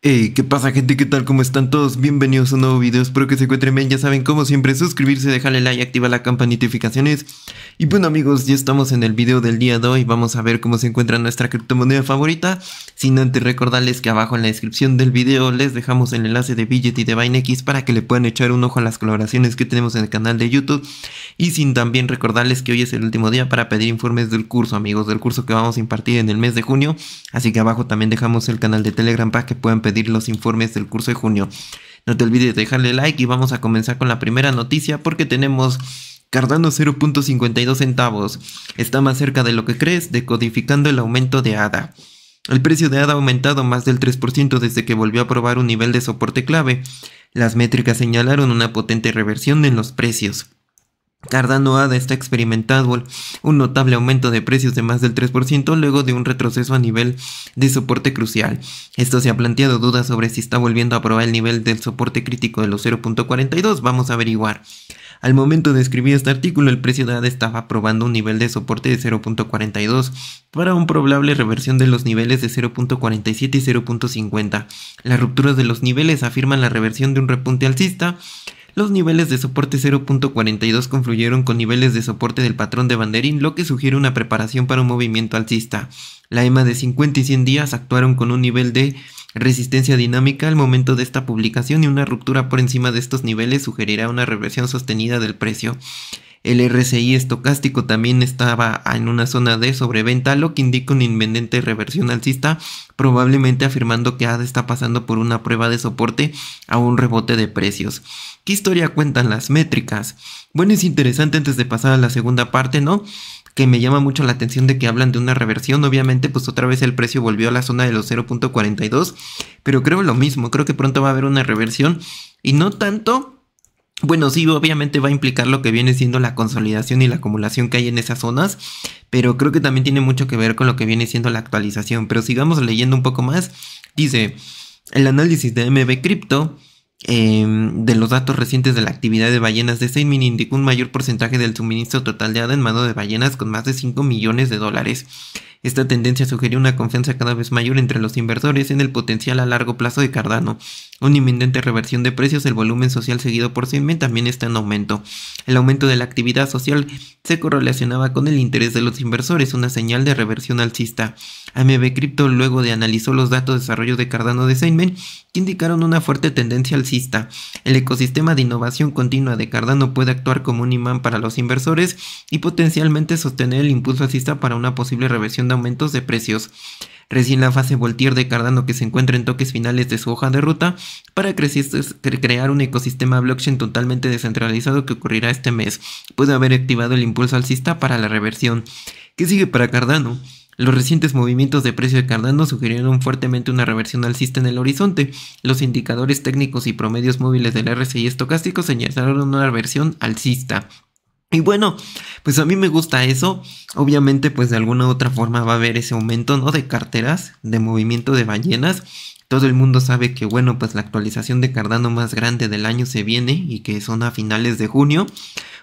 Hey, ¿qué pasa gente? ¿Qué tal? ¿Cómo están todos? Bienvenidos a un nuevo video, espero que se encuentren bien, ya saben como siempre, suscribirse, dejarle like, activar la campanita de notificaciones Y bueno amigos, ya estamos en el video del día de hoy, vamos a ver cómo se encuentra nuestra criptomoneda favorita Sin antes recordarles que abajo en la descripción del video les dejamos el enlace de Billet y de BineX para que le puedan echar un ojo a las colaboraciones que tenemos en el canal de YouTube Y sin también recordarles que hoy es el último día para pedir informes del curso amigos, del curso que vamos a impartir en el mes de junio Así que abajo también dejamos el canal de Telegram para que puedan pedir pedir los informes del curso de junio. No te olvides de dejarle like y vamos a comenzar con la primera noticia porque tenemos Cardano 0.52 centavos. Está más cerca de lo que crees, decodificando el aumento de ADA. El precio de ADA ha aumentado más del 3% desde que volvió a probar un nivel de soporte clave. Las métricas señalaron una potente reversión en los precios. Cardano ADA está experimentando un notable aumento de precios de más del 3% luego de un retroceso a nivel de soporte crucial. Esto se ha planteado dudas sobre si está volviendo a probar el nivel del soporte crítico de los 0.42. Vamos a averiguar. Al momento de escribir este artículo, el precio de ADA estaba probando un nivel de soporte de 0.42 para un probable reversión de los niveles de 0.47 y 0.50. Las rupturas de los niveles afirman la reversión de un repunte alcista los niveles de soporte 0.42 confluyeron con niveles de soporte del patrón de banderín, lo que sugiere una preparación para un movimiento alcista. La EMA de 50 y 100 días actuaron con un nivel de resistencia dinámica al momento de esta publicación y una ruptura por encima de estos niveles sugerirá una reversión sostenida del precio. El RSI estocástico también estaba en una zona de sobreventa, lo que indica una inminente reversión alcista, probablemente afirmando que ADA está pasando por una prueba de soporte a un rebote de precios. ¿Qué historia cuentan las métricas? Bueno, es interesante antes de pasar a la segunda parte, ¿no? que me llama mucho la atención de que hablan de una reversión. Obviamente, pues otra vez el precio volvió a la zona de los 0.42. Pero creo lo mismo, creo que pronto va a haber una reversión. Y no tanto bueno, sí, obviamente va a implicar lo que viene siendo la consolidación y la acumulación que hay en esas zonas, pero creo que también tiene mucho que ver con lo que viene siendo la actualización. Pero sigamos leyendo un poco más. Dice, el análisis de MB Crypto em, de los datos recientes de la actividad de ballenas de Seidmin indicó un mayor porcentaje del suministro total de ADA en mano de ballenas con más de 5 millones de dólares. Esta tendencia sugería una confianza cada vez mayor entre los inversores en el potencial a largo plazo de Cardano. Una inminente reversión de precios, el volumen social seguido por Seinman también está en aumento. El aumento de la actividad social se correlacionaba con el interés de los inversores, una señal de reversión alcista. AMB Crypto luego de analizó los datos de desarrollo de Cardano de Seinman, que indicaron una fuerte tendencia alcista. El ecosistema de innovación continua de Cardano puede actuar como un imán para los inversores y potencialmente sostener el impulso alcista para una posible reversión aumentos de precios. Recién la fase Voltier de Cardano que se encuentra en toques finales de su hoja de ruta para crear un ecosistema blockchain totalmente descentralizado que ocurrirá este mes. Puede haber activado el impulso alcista para la reversión. ¿Qué sigue para Cardano? Los recientes movimientos de precio de Cardano sugirieron fuertemente una reversión alcista en el horizonte. Los indicadores técnicos y promedios móviles del RSI estocástico señalaron una reversión alcista. Y bueno, pues a mí me gusta eso. Obviamente, pues de alguna u otra forma va a haber ese aumento, ¿no? De carteras, de movimiento de ballenas. Todo el mundo sabe que, bueno, pues la actualización de Cardano más grande del año se viene y que son a finales de junio.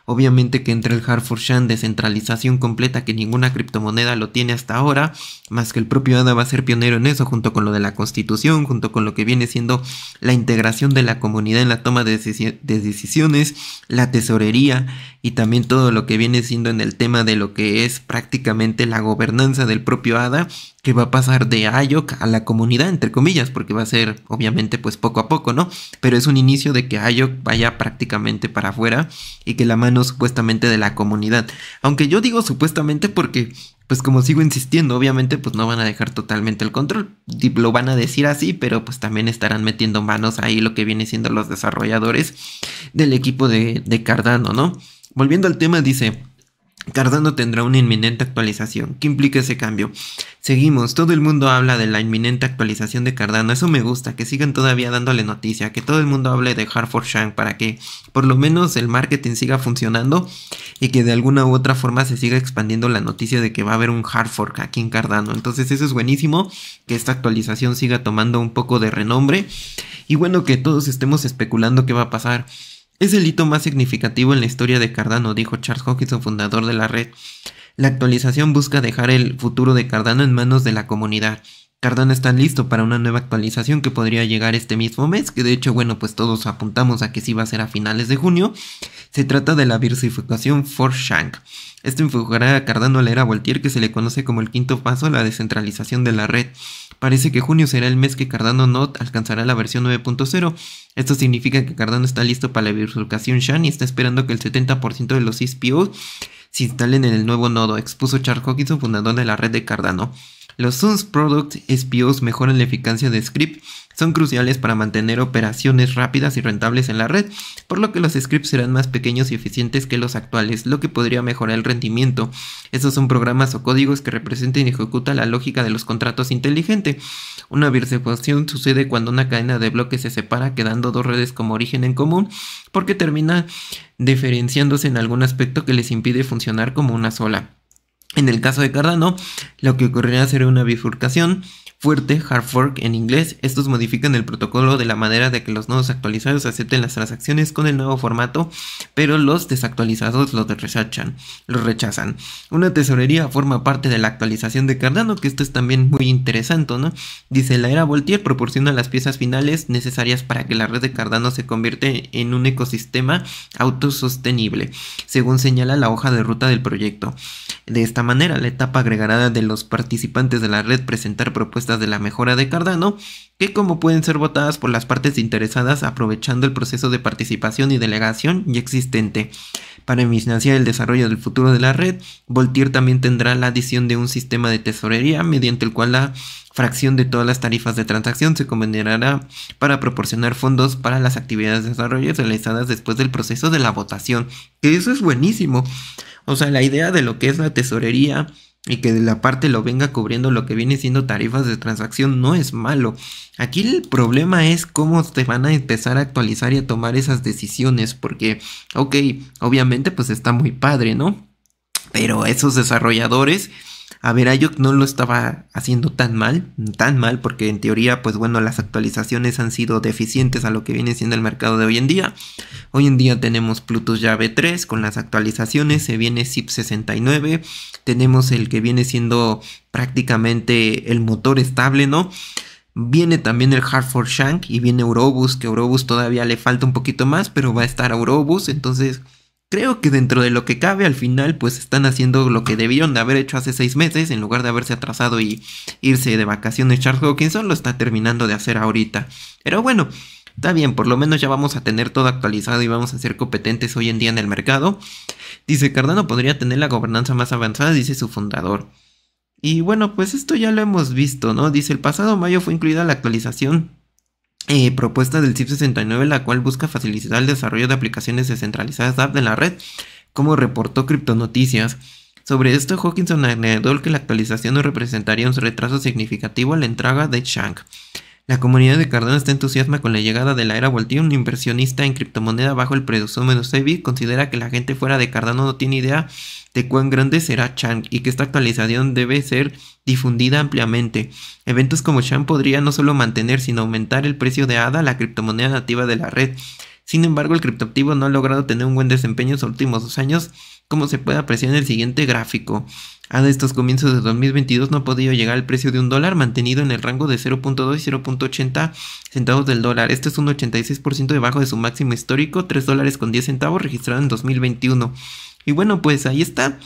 Obviamente que entre el Hartford Shan descentralización completa que ninguna criptomoneda lo tiene hasta ahora, más que el propio ADA va a ser pionero en eso, junto con lo de la constitución, junto con lo que viene siendo la integración de la comunidad en la toma de, decisiones, la tesorería y también todo lo que viene siendo en el tema de lo que es prácticamente la gobernanza del propio ADA, que va a pasar de IOC a la comunidad, entre comillas, porque va a ser obviamente pues poco a poco, ¿no? Pero es un inicio de que IOC vaya prácticamente para afuera y que la mano supuestamente de la comunidad. Aunque yo digo supuestamente porque, pues como sigo insistiendo, obviamente pues no van a dejar totalmente el control. Lo van a decir así, pero pues también estarán metiendo manos ahí lo que viene siendo los desarrolladores del equipo de, de Cardano, ¿no? Volviendo al tema, dice... Cardano tendrá una inminente actualización. ¿Qué implica ese cambio? Seguimos, todo el mundo habla de la inminente actualización de Cardano, eso me gusta, que sigan todavía dándole noticia, que todo el mundo hable de Hartford Shank para que por lo menos el marketing siga funcionando y que de alguna u otra forma se siga expandiendo la noticia de que va a haber un Hartford aquí en Cardano. Entonces eso es buenísimo, que esta actualización siga tomando un poco de renombre y bueno, que todos estemos especulando qué va a pasar. Es el hito más significativo en la historia de Cardano, dijo Charles Hawkinson, fundador de la red. La actualización busca dejar el futuro de Cardano en manos de la comunidad. Cardano está listo para una nueva actualización que podría llegar este mismo mes, que de hecho, bueno, pues todos apuntamos a que sí va a ser a finales de junio. Se trata de la versificación 4Shank. Esto enfocará a Cardano a la era voltier que se le conoce como el quinto paso a la descentralización de la red. Parece que junio será el mes que Cardano Node alcanzará la versión 9.0. Esto significa que Cardano está listo para la bifurcación Shan y está esperando que el 70% de los SPOs se instalen en el nuevo nodo, expuso Charles Hawkinson, fundador de la red de Cardano. Los Suns Product SPOs mejoran la eficacia de script son cruciales para mantener operaciones rápidas y rentables en la red, por lo que los scripts serán más pequeños y eficientes que los actuales, lo que podría mejorar el rendimiento. Estos son programas o códigos que representan y ejecutan la lógica de los contratos inteligente. Una bifurcación sucede cuando una cadena de bloques se separa quedando dos redes como origen en común, porque termina diferenciándose en algún aspecto que les impide funcionar como una sola. En el caso de Cardano, lo que ocurrirá será una bifurcación fuerte, hard fork en inglés, estos modifican el protocolo de la manera de que los nodos actualizados acepten las transacciones con el nuevo formato, pero los desactualizados los rechazan. Los rechazan. Una tesorería forma parte de la actualización de Cardano, que esto es también muy interesante, ¿no? Dice, la era Voltaire proporciona las piezas finales necesarias para que la red de Cardano se convierta en un ecosistema autosostenible, según señala la hoja de ruta del proyecto. De esta manera, la etapa agregada de los participantes de la red presentar propuestas de la mejora de Cardano, que como pueden ser votadas por las partes interesadas aprovechando el proceso de participación y delegación ya existente. Para financiar el desarrollo del futuro de la red, Voltier también tendrá la adición de un sistema de tesorería mediante el cual la fracción de todas las tarifas de transacción se convenirá para proporcionar fondos para las actividades de desarrollo realizadas después del proceso de la votación. Que eso es buenísimo. O sea, la idea de lo que es la tesorería y que de la parte lo venga cubriendo lo que viene siendo tarifas de transacción no es malo. Aquí el problema es cómo te van a empezar a actualizar y a tomar esas decisiones porque, ok, obviamente pues está muy padre, ¿no? Pero esos desarrolladores a ver, Ayuk no lo estaba haciendo tan mal, tan mal, porque en teoría, pues bueno, las actualizaciones han sido deficientes a lo que viene siendo el mercado de hoy en día. Hoy en día tenemos Plutus Llave 3 con las actualizaciones, se viene zip 69, tenemos el que viene siendo prácticamente el motor estable, ¿no? Viene también el Hartford Shank y viene Eurobus, que Eurobus todavía le falta un poquito más, pero va a estar Eurobus, entonces creo que dentro de lo que cabe al final pues están haciendo lo que debieron de haber hecho hace seis meses en lugar de haberse atrasado y irse de vacaciones Charles Hawkinson lo está terminando de hacer ahorita pero bueno está bien por lo menos ya vamos a tener todo actualizado y vamos a ser competentes hoy en día en el mercado dice Cardano podría tener la gobernanza más avanzada dice su fundador y bueno pues esto ya lo hemos visto no dice el pasado mayo fue incluida la actualización eh, propuesta del CIP 69, la cual busca facilitar el desarrollo de aplicaciones descentralizadas app de la red, como reportó Criptonoticias. Sobre esto, Hawkinson agregó que la actualización no representaría un retraso significativo a la entrega de Shank. La comunidad de Cardano está entusiasma con la llegada de la era Voltaire. Un inversionista en criptomoneda bajo el de Sebi considera que la gente fuera de Cardano no tiene idea de cuán grande será Chang y que esta actualización debe ser difundida ampliamente. Eventos como Chang podrían no solo mantener, sino aumentar el precio de ADA, la criptomoneda nativa de la red. Sin embargo, el criptoactivo no ha logrado tener un buen desempeño en los últimos dos años como se puede apreciar en el siguiente gráfico, a estos comienzos de 2022 no ha podido llegar al precio de un dólar mantenido en el rango de 0.2 y 0.80 centavos del dólar. Esto es un 86% debajo de su máximo histórico, 3 dólares con 10 centavos registrado en 2021. Y bueno, pues ahí está.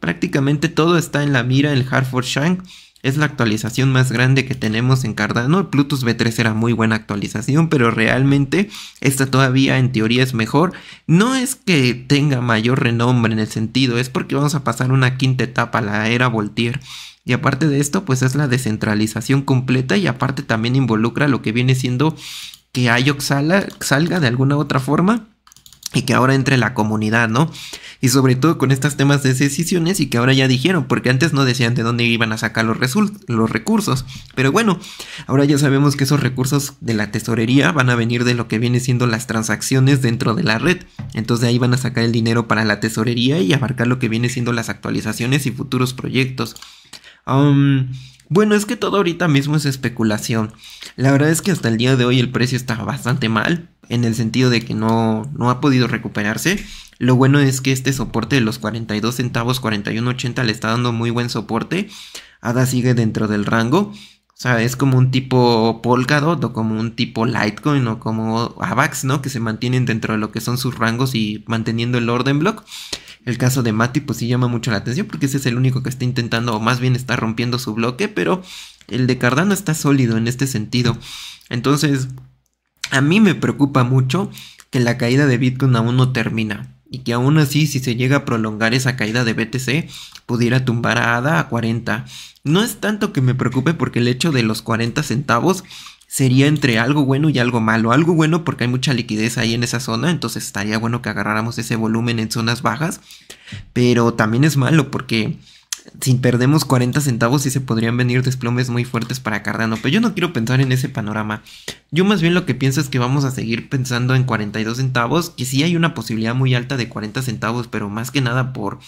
Prácticamente todo está en la mira el Hartford Shank. Es la actualización más grande que tenemos en Cardano. El Plutus V3 era muy buena actualización, pero realmente esta todavía en teoría es mejor. No es que tenga mayor renombre en el sentido, es porque vamos a pasar una quinta etapa, la era Voltier... Y aparte de esto, pues es la descentralización completa y aparte también involucra lo que viene siendo que IOX salga de alguna otra forma y que ahora entre la comunidad, ¿no? Y sobre todo con estos temas de decisiones y que ahora ya dijeron, porque antes no decían de dónde iban a sacar los, los recursos. Pero bueno, ahora ya sabemos que esos recursos de la tesorería van a venir de lo que viene siendo las transacciones dentro de la red. Entonces de ahí van a sacar el dinero para la tesorería y abarcar lo que viene siendo las actualizaciones y futuros proyectos. Um, bueno, es que todo ahorita mismo es especulación. La verdad es que hasta el día de hoy el precio está bastante mal en el sentido de que no, no ha podido recuperarse. Lo bueno es que este soporte de los 42 centavos 41.80 le está dando muy buen soporte. ADA sigue dentro del rango. O sea, es como un tipo Polkadot o como un tipo Litecoin o como AVAX, ¿no? Que se mantienen dentro de lo que son sus rangos y manteniendo el orden block. El caso de Mati pues sí llama mucho la atención porque ese es el único que está intentando o más bien está rompiendo su bloque, pero el de Cardano está sólido en este sentido. Entonces, a mí me preocupa mucho que la caída de Bitcoin aún no termina y que aún así si se llega a prolongar esa caída de BTC pudiera tumbar a ADA a 40. No es tanto que me preocupe porque el hecho de los 40 centavos sería entre algo bueno y algo malo. Algo bueno porque hay mucha liquidez ahí en esa zona, entonces estaría bueno que agarráramos ese volumen en zonas bajas, pero también es malo porque si perdemos 40 centavos sí se podrían venir desplomes muy fuertes para Cardano, pero yo no quiero pensar en ese panorama. Yo más bien lo que pienso es que vamos a seguir pensando en 42 centavos, que sí hay una posibilidad muy alta de 40 centavos, pero más que nada por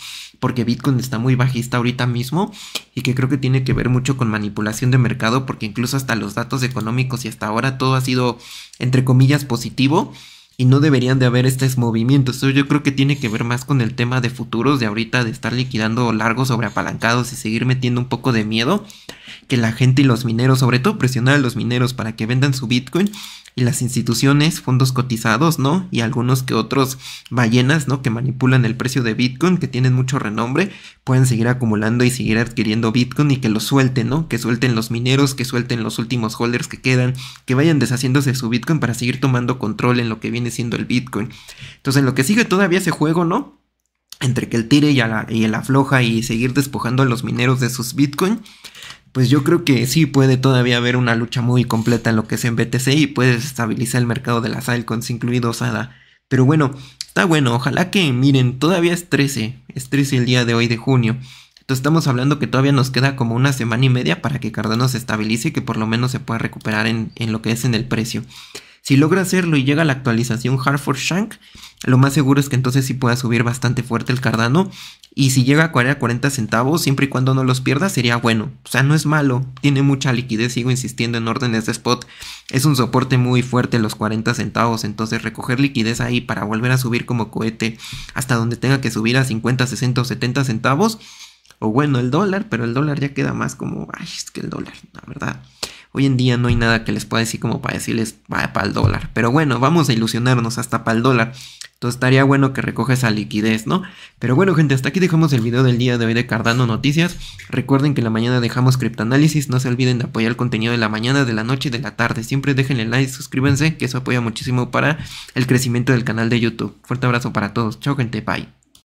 porque Bitcoin está muy bajista ahorita mismo y que creo que tiene que ver mucho con manipulación de mercado, porque incluso hasta los datos económicos y hasta ahora todo ha sido entre comillas positivo y no deberían de haber estos movimientos. Eso yo creo que tiene que ver más con el tema de futuros de ahorita de estar liquidando largos sobre apalancados. y seguir metiendo un poco de miedo que la gente y los mineros, sobre todo presionar a los mineros para que vendan su Bitcoin y las instituciones, fondos cotizados, ¿no? Y algunos que otros ballenas, ¿no? Que manipulan el precio de Bitcoin, que tienen mucho renombre, pueden seguir acumulando y seguir adquiriendo Bitcoin y que lo suelten, ¿no? Que suelten los mineros, que suelten los últimos holders que quedan, que vayan deshaciéndose de su Bitcoin para seguir tomando control en lo que viene siendo el Bitcoin. Entonces, lo que sigue todavía ese juego, ¿no? entre que el tire y, la, el afloja y seguir despojando a los mineros de sus bitcoin pues yo creo que sí puede todavía haber una lucha muy completa en lo que es en BTC y puede estabilizar el mercado de las altcoins, incluido SADA. Pero bueno, está bueno, ojalá que miren, todavía es 13, es 13 el día de hoy de junio. Entonces estamos hablando que todavía nos queda como una semana y media para que Cardano se estabilice y que por lo menos se pueda recuperar en, lo que es en el precio. Si logra hacerlo y llega la actualización Hard Fork Shank, lo más seguro es que entonces sí pueda subir bastante fuerte el Cardano y si llega a 40, centavos, siempre y cuando no los pierda, sería bueno. O sea, no es malo. Tiene mucha liquidez, sigo insistiendo en órdenes de spot. Es un soporte muy fuerte los 40 centavos. Entonces recoger liquidez ahí para volver a subir como cohete hasta donde tenga que subir a 50, 60 o 70 centavos. O bueno, el dólar, pero el dólar ya queda más como, ay, es que el dólar, la verdad. Hoy en día no hay nada que les pueda decir como para decirles, va para el dólar. Pero bueno, vamos a ilusionarnos hasta para el dólar. Entonces estaría bueno que recoja esa liquidez, ¿no? Pero bueno, gente, hasta aquí dejamos el video del día de hoy de Cardano Noticias. Recuerden que la mañana dejamos criptoanálisis. No se olviden de apoyar el contenido de la mañana, de la noche y de la tarde. Siempre déjenle like, suscríbanse, que eso apoya muchísimo para el crecimiento del canal de YouTube. Fuerte abrazo para todos. Chao, gente. Bye.